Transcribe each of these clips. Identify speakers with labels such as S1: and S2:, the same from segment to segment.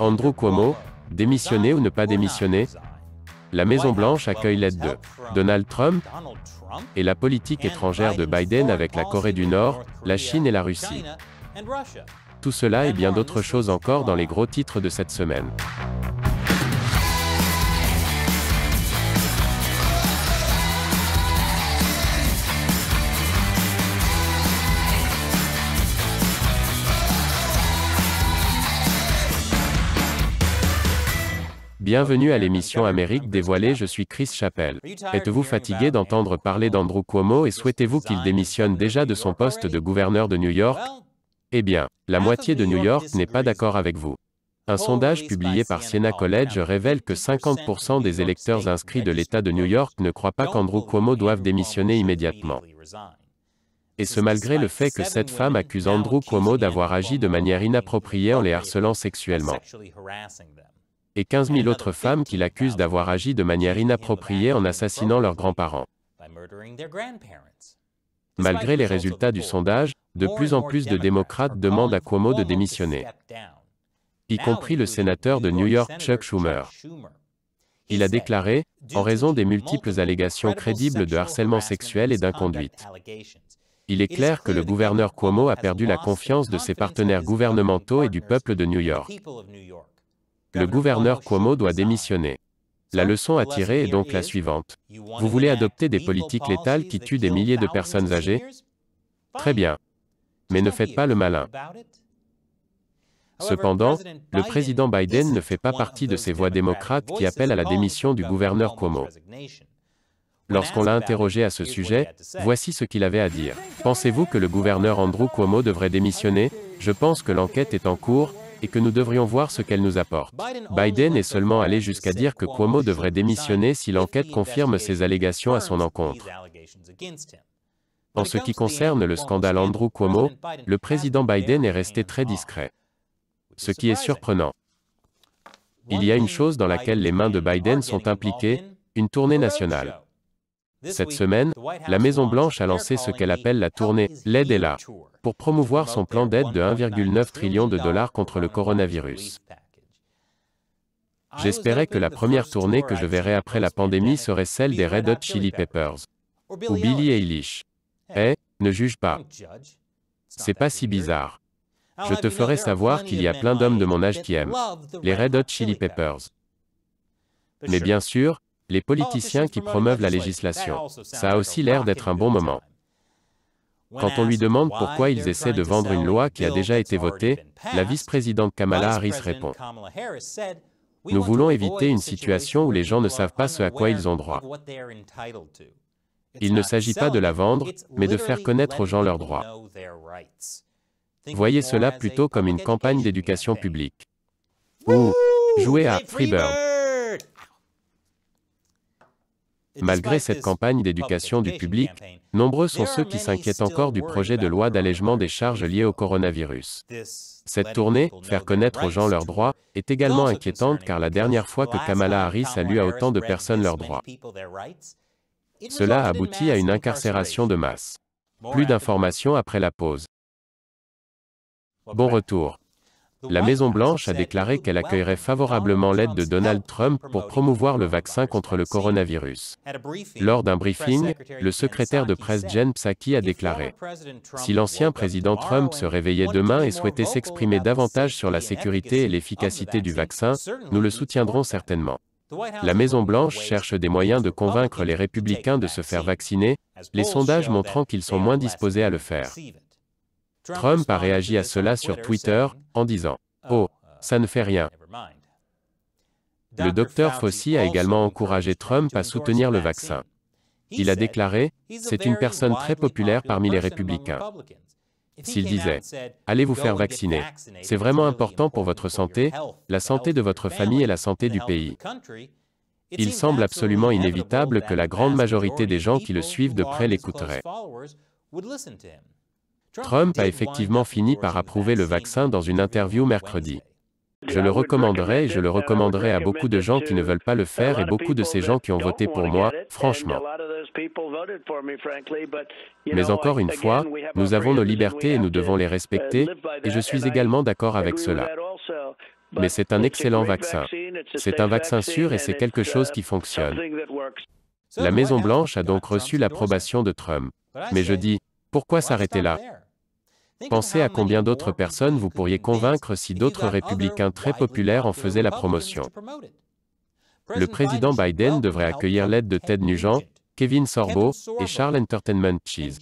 S1: Andrew Cuomo, démissionner ou ne pas démissionner La Maison-Blanche accueille l'aide de Donald Trump et la politique étrangère de Biden avec la Corée du Nord, la Chine et la Russie. Tout cela et bien d'autres choses encore dans les gros titres de cette semaine. Bienvenue à l'émission Amérique dévoilée, je suis Chris Chappelle. Êtes-vous fatigué d'entendre parler d'Andrew Cuomo et souhaitez-vous qu'il démissionne déjà de son poste de gouverneur de New York Eh bien, la moitié de New York n'est pas d'accord avec vous. Un sondage publié par Siena College révèle que 50% des électeurs inscrits de l'État de New York ne croient pas qu'Andrew Cuomo doive démissionner immédiatement. Et ce malgré le fait que cette femme accuse Andrew Cuomo d'avoir agi de manière inappropriée en les harcelant sexuellement et 15 000 autres femmes qu'il accuse d'avoir agi de manière inappropriée en assassinant leurs grands-parents.
S2: Malgré les résultats
S1: du sondage, de plus en plus de démocrates demandent à Cuomo de démissionner, y compris le sénateur de New York Chuck Schumer. Il a déclaré, en raison des multiples allégations crédibles de harcèlement sexuel et d'inconduite, il est clair que le gouverneur Cuomo a perdu la confiance de ses partenaires gouvernementaux et du peuple de New York. Le gouverneur Cuomo doit démissionner. La leçon à tirer est donc la suivante. Vous voulez adopter des politiques létales qui tuent des milliers de personnes âgées Très bien. Mais ne faites pas le malin. Cependant, le président Biden ne fait pas partie de ces voix démocrates qui appellent à la démission du gouverneur Cuomo. Lorsqu'on l'a interrogé à ce sujet, voici ce qu'il avait à dire. Pensez-vous que le gouverneur Andrew Cuomo devrait démissionner Je pense que l'enquête est en cours, et que nous devrions voir ce qu'elle nous apporte. Biden est seulement allé jusqu'à dire que Cuomo devrait démissionner si l'enquête confirme ses allégations à son encontre. En ce qui concerne le scandale Andrew Cuomo, le président Biden est resté très discret. Ce qui est surprenant. Il y a une chose dans laquelle les mains de Biden sont impliquées, une tournée nationale. Cette semaine, la Maison-Blanche a lancé ce qu'elle appelle la tournée L'aide est là pour promouvoir son plan d'aide de 1,9 trillion de dollars contre le coronavirus. J'espérais que la première tournée que je verrais après la pandémie serait celle des Red Hot Chili Peppers ou Billy Eilish. Eh, ne juge pas. C'est pas si bizarre. Je te ferai savoir qu'il y a plein d'hommes de mon âge qui aiment les Red Hot Chili Peppers. Mais bien sûr, les politiciens qui promeuvent la législation. Ça a aussi l'air d'être un bon moment. Quand on lui demande pourquoi ils essaient de vendre une loi qui a déjà été votée, la vice-présidente Kamala Harris répond. Nous voulons éviter une situation où les gens ne savent pas ce à quoi ils ont droit. Il ne s'agit pas de la vendre, mais de faire connaître aux gens leurs droits. Voyez cela plutôt comme une campagne d'éducation publique. Ou jouez à Freebird. Malgré cette campagne d'éducation du public, nombreux sont ceux qui s'inquiètent encore du projet de loi d'allègement des charges liées au coronavirus. Cette tournée, faire connaître aux gens leurs droits, est également inquiétante car la dernière fois que Kamala Harris a lu à autant de personnes leurs droits, cela a abouti à une incarcération de masse. Plus d'informations après la pause. Bon retour. La Maison-Blanche a déclaré qu'elle accueillerait favorablement l'aide de Donald Trump pour promouvoir le vaccin contre le coronavirus. Lors d'un briefing, le secrétaire de presse Jen Psaki a déclaré Si l'ancien président Trump se réveillait demain et souhaitait s'exprimer davantage sur la sécurité et l'efficacité du vaccin, nous le soutiendrons certainement. La Maison-Blanche cherche des moyens de convaincre les républicains de se faire vacciner, les sondages montrant qu'ils sont moins disposés à le faire. Trump a réagi à cela sur Twitter en disant ⁇ Oh, ça ne fait rien ⁇ Le docteur Fauci a également encouragé Trump à soutenir le vaccin. Il a déclaré ⁇ C'est une personne très populaire parmi les républicains. S'il disait ⁇ Allez vous faire vacciner, c'est vraiment important pour votre santé, la santé de votre famille et la santé du pays ⁇ il semble absolument inévitable que la grande majorité des gens qui le suivent de près l'écouteraient. Trump a effectivement fini par approuver le vaccin dans une interview mercredi. Je le recommanderai, et je le uh, recommanderai à beaucoup de gens qui ne veulent pas le faire et uh, beaucoup de ces gens qui ont voté pour moi, franchement. Mais encore une fois, nous avons nos libertés et nous devons les uh, respecter, et je suis également d'accord avec cela. Mais c'est un excellent vaccin. C'est un vaccin sûr et c'est quelque chose qui fonctionne. La Maison-Blanche a donc reçu l'approbation de Trump. Mais je dis, pourquoi s'arrêter là Pensez à combien d'autres personnes vous pourriez convaincre si d'autres républicains très populaires en faisaient la promotion. Le président Biden devrait accueillir l'aide de Ted Nugent, Kevin Sorbo et Charles Entertainment Cheese.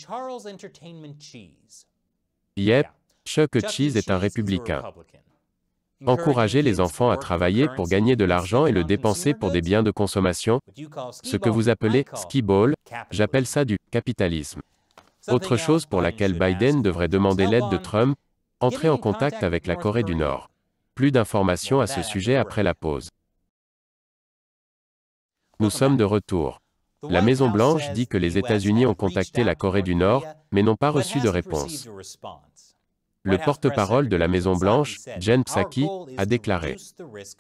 S1: Yep, Chuck e. E. Cheese est un républicain. Encouragez les enfants à travailler pour gagner de l'argent et le dépenser pour des biens de consommation, ce que vous appelez « ball, j'appelle ça du capitalisme. Autre chose pour laquelle Biden devrait demander l'aide de Trump, entrer en contact avec la Corée du Nord. Plus d'informations à ce bah, sujet après la pause. Nous bah, sommes de retour. La Maison-Blanche dit que les États-Unis ont contacté la Corée du Nord, mais n'ont pas reçu de réponse. Le porte-parole de la Maison-Blanche, Jen Psaki, a déclaré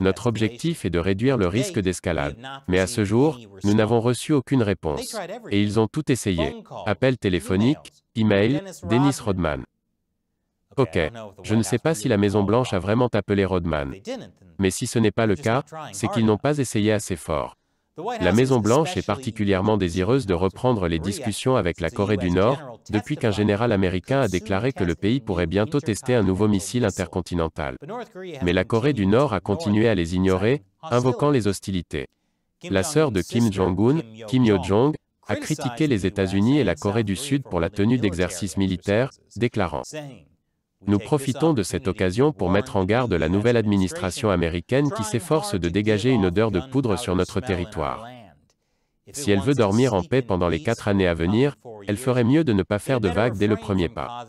S1: Notre objectif est de réduire le risque d'escalade. Mais à ce jour, nous n'avons reçu aucune réponse. Et ils ont tout essayé appels téléphoniques, email, Dennis Rodman. Ok, je ne sais pas si la Maison-Blanche a vraiment appelé Rodman. Mais si ce n'est pas le cas, c'est qu'ils n'ont pas essayé assez fort.
S2: La Maison-Blanche
S1: est particulièrement désireuse de reprendre les discussions avec la Corée du Nord, depuis qu'un général américain a déclaré que le pays pourrait bientôt tester un nouveau missile intercontinental. Mais la Corée du Nord a continué à les ignorer, invoquant les hostilités. La sœur de Kim Jong-un, Kim Yo-jong, a critiqué les États-Unis et la Corée du Sud pour la tenue d'exercices militaires, déclarant nous profitons de cette occasion pour mettre en garde la nouvelle administration américaine qui s'efforce de dégager une odeur de poudre sur notre territoire. Si elle veut dormir en paix pendant les quatre années à venir, elle ferait mieux de ne pas faire de vagues dès le premier pas.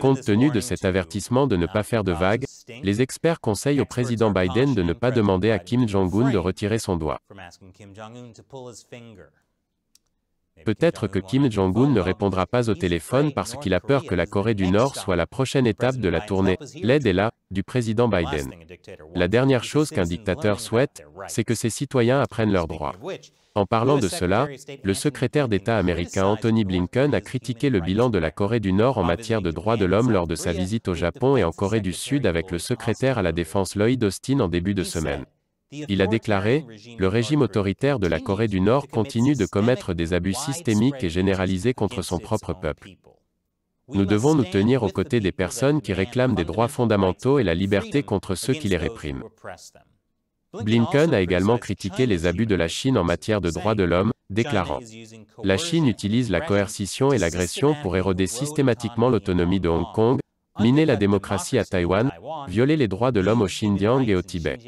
S2: Compte tenu de
S1: cet avertissement de ne pas faire de vagues, les experts conseillent au président Biden de ne pas demander à Kim Jong-un de retirer son doigt. Peut-être que Kim Jong-un ne répondra pas au téléphone parce qu'il a peur que la Corée du Nord soit la prochaine étape de la tournée « L'aide est là » du président Biden. La dernière chose qu'un dictateur souhaite, c'est que ses citoyens apprennent leurs droits. En parlant de cela, le secrétaire d'État américain Anthony Blinken a critiqué le bilan de la Corée du Nord en matière de droits de l'homme lors de sa visite au Japon et en Corée du Sud avec le secrétaire à la Défense Lloyd Austin en début de semaine. Il a déclaré, Le régime autoritaire de la Corée du Nord continue de commettre des abus systémiques et généralisés contre son propre peuple. Nous devons nous tenir aux côtés des personnes qui réclament des droits fondamentaux et la liberté contre ceux qui les répriment. Blinken a également critiqué les abus de la Chine en matière de droits de l'homme, déclarant ⁇ La Chine utilise la coercition et l'agression pour éroder systématiquement l'autonomie de Hong Kong, miner la démocratie à Taïwan, violer les droits de l'homme au Xinjiang et au Tibet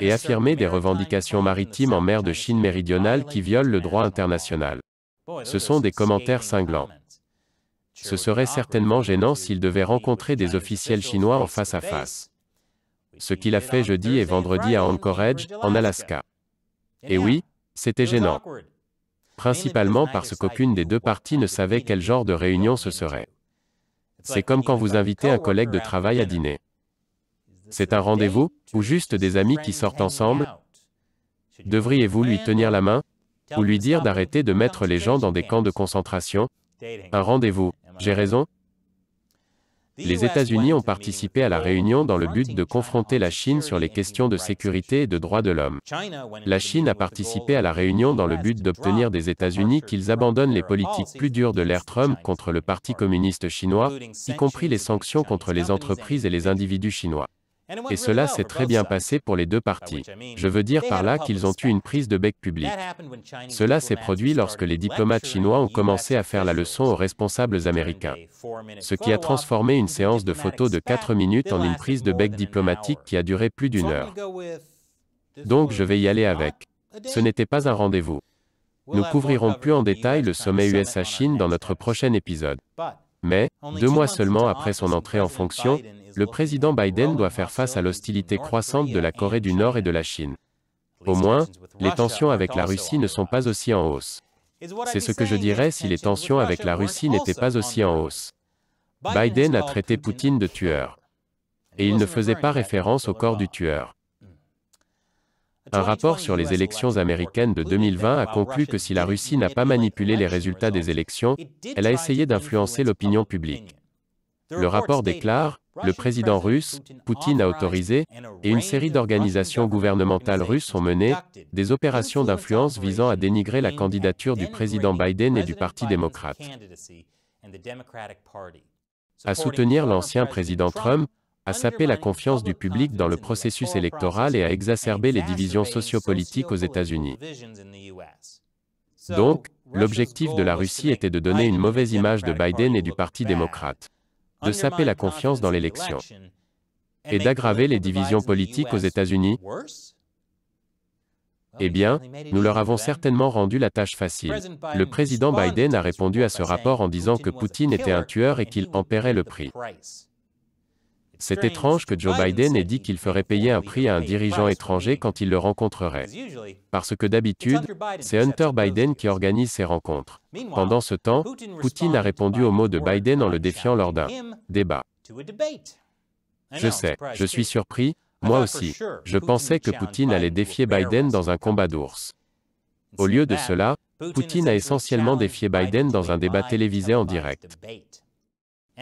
S1: et affirmer des revendications maritimes en mer de Chine méridionale qui violent le droit international. Ce sont des commentaires cinglants. Ce serait certainement gênant s'il devait rencontrer des officiels chinois en face à face. Ce qu'il a fait jeudi et vendredi à Anchorage, en Alaska. Et oui, c'était gênant. Principalement parce qu'aucune des deux parties ne savait quel genre de réunion ce serait. C'est comme quand vous invitez un collègue de travail à dîner. C'est un rendez-vous, ou juste des amis qui sortent ensemble Devriez-vous lui tenir la main Ou lui dire d'arrêter de mettre les gens dans des camps de concentration Un rendez-vous. J'ai raison Les États-Unis ont participé à la réunion dans le but de confronter la Chine sur les questions de sécurité et de droits de l'homme. La Chine a participé à la réunion dans le but d'obtenir des États-Unis qu'ils abandonnent les politiques plus dures de l'ère Trump contre le Parti communiste chinois, y compris les sanctions contre les entreprises et les individus chinois. Et cela s'est très bien passé pour les deux parties. Je veux dire par là qu'ils ont eu une prise de bec publique. Cela s'est produit lorsque les diplomates chinois ont commencé à faire la leçon aux responsables américains. Ce qui a transformé une séance de photos de 4 minutes en une prise de bec diplomatique qui a duré plus d'une heure. Donc je vais y aller ah, avec. Ce n'était pas un rendez-vous. Nous couvrirons plus en détail le sommet USA-Chine dans notre prochain épisode. Mais, deux mois seulement après son entrée en fonction, le président Biden doit faire face à l'hostilité croissante de la Corée du Nord et de la Chine. Au moins, les tensions avec la Russie ne sont pas aussi en hausse. C'est ce que je dirais si les tensions avec la Russie n'étaient pas aussi en hausse. Biden a traité Poutine de tueur. Et il ne faisait pas référence au corps du tueur. Un rapport sur les élections américaines de 2020 a conclu que si la Russie n'a pas manipulé les résultats des élections, elle a essayé d'influencer l'opinion publique. Le rapport déclare, le président russe, Poutine a autorisé, et une série d'organisations gouvernementales russes ont mené, des opérations d'influence visant à dénigrer la candidature du président Biden et du Parti démocrate. À soutenir l'ancien président Trump, a sapé la confiance du public dans le processus électoral et a exacerbé les divisions sociopolitiques aux États-Unis. Donc, l'objectif de la Russie était de donner une mauvaise image de Biden et du Parti démocrate, de saper la confiance dans l'élection et d'aggraver les divisions politiques aux États-Unis. Eh bien, nous leur avons certainement rendu la tâche facile. Le président Biden a répondu à ce rapport en disant que Poutine était un tueur et qu'il en paierait le prix. C'est étrange que Joe Biden ait dit qu'il ferait payer un prix à un dirigeant étranger quand il le rencontrerait. Parce que d'habitude, c'est Hunter Biden qui organise ces rencontres. Pendant ce temps, Poutine a répondu aux mots de Biden en le défiant lors d'un débat.
S2: Je sais, je suis
S1: surpris, moi aussi. Je pensais que Poutine allait défier Biden dans un combat d'ours. Au lieu de cela, Poutine a essentiellement défié Biden dans un débat télévisé en direct.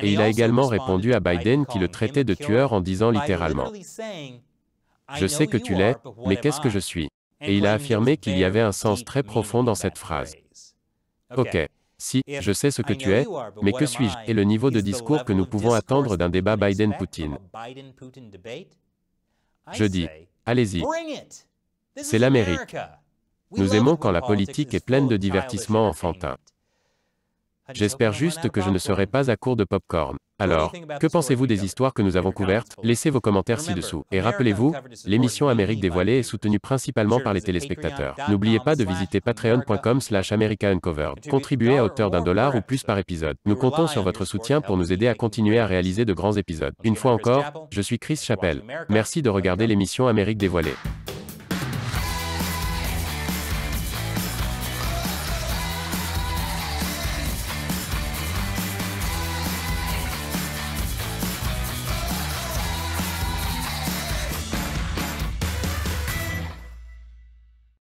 S2: Et il a également
S1: répondu à Biden qui le traitait de tueur en disant littéralement ⁇ Je sais que tu l'es, mais qu'est-ce que je suis ?⁇ Et il a affirmé qu'il y avait un sens très profond dans cette phrase. Ok. Si, je sais ce que tu es, mais que suis-je Et le niveau de discours que nous pouvons attendre d'un débat Biden-Poutine.
S2: Je dis, allez-y.
S1: C'est l'Amérique. Nous aimons quand la politique est pleine de divertissements enfantins. J'espère juste que je ne serai pas à court de popcorn. Alors, que pensez-vous des histoires que nous avons couvertes Laissez vos commentaires ci-dessous. Et rappelez-vous, l'émission Amérique dévoilée est soutenue principalement par les téléspectateurs. N'oubliez pas de visiter patreon.com slash America Uncovered. Contribuez à hauteur d'un dollar ou plus par épisode. Nous comptons sur votre soutien pour nous aider à continuer à réaliser de grands épisodes. Une fois encore, je suis Chris Chappelle. Merci de regarder l'émission Amérique dévoilée.